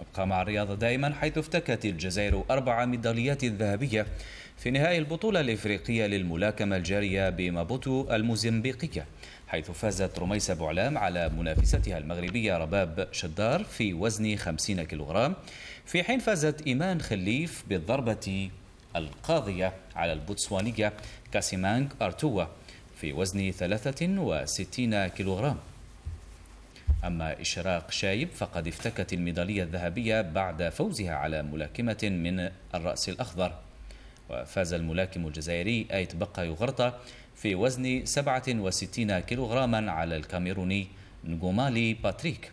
نبقى مع الرياضة دائما حيث افتكت الجزائر أربع ميداليات ذهبية في نهائي البطولة الإفريقية للملاكمة الجارية بمابوتو الموزمبيقية حيث فازت رميسة بعلام على منافستها المغربية رباب شدار في وزن 50 كيلوغرام في حين فازت إيمان خليف بالضربة القاضية على البوتسوانية كاسيمانغ أرتوا في وزن 63 كيلوغرام أما إشراق شايب فقد افتكت الميدالية الذهبية بعد فوزها على ملاكمة من الرأس الأخضر وفاز الملاكم الجزائري آيت بقى يغرطة في وزن 67 كيلوغراما على الكاميروني نجومالي باتريك